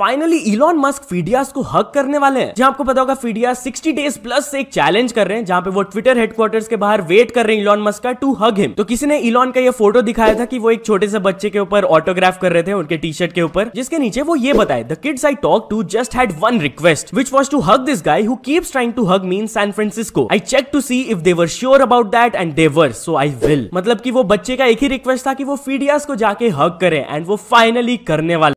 finally Elon Musk फीडियास को हक करने वाले हैं जहां आपको पता होगा फीडियास 60 डेज प्लस से एक चैलेंज कर रहे हैं जहां पे वो ट्विटर हेडक्वार्टर्स के बाहर वेट कर रहे हैं इलॉन मस्क का टू हग हिम तो किसी ने इलॉन का ये फोटो दिखाया था कि वो एक छोटे से बच्चे के ऊपर ऑटोग्राफ कर रहे थे उनके टी शर्ट के ऊपर जिसके नीचे वो ये बताए the kids I talk to just had one request which was to hug this guy who keeps trying to hug mean San Francisco I check to see if they were sure about that and they were so I will मतलब की वो बच्चे का एक ही request था कि वो फीडियास को जाके हग करें एंड वो फाइनली करने वाले